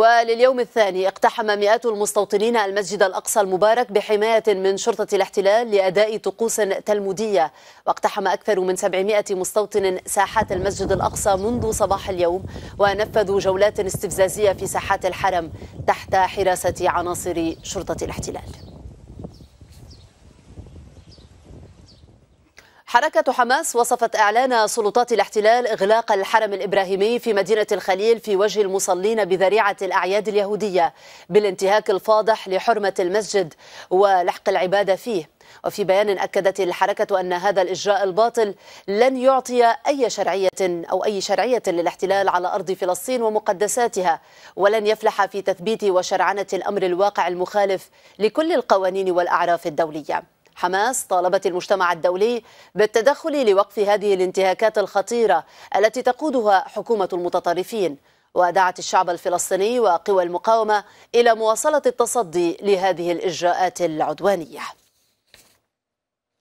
ولليوم الثاني اقتحم مئات المستوطنين المسجد الأقصى المبارك بحماية من شرطة الاحتلال لأداء طقوس تلمودية واقتحم أكثر من 700 مستوطن ساحات المسجد الأقصى منذ صباح اليوم ونفذوا جولات استفزازية في ساحات الحرم تحت حراسة عناصر شرطة الاحتلال حركة حماس وصفت إعلان سلطات الاحتلال إغلاق الحرم الإبراهيمي في مدينة الخليل في وجه المصلين بذريعة الأعياد اليهودية بالانتهاك الفاضح لحرمة المسجد ولحق العبادة فيه وفي بيان أكدت الحركة أن هذا الإجراء الباطل لن يعطي أي شرعية أو أي شرعية للاحتلال على أرض فلسطين ومقدساتها ولن يفلح في تثبيت وشرعنة الأمر الواقع المخالف لكل القوانين والأعراف الدولية حماس طالبت المجتمع الدولي بالتدخل لوقف هذه الانتهاكات الخطيرة التي تقودها حكومة المتطرفين ودعت الشعب الفلسطيني وقوى المقاومة إلى مواصلة التصدي لهذه الإجراءات العدوانية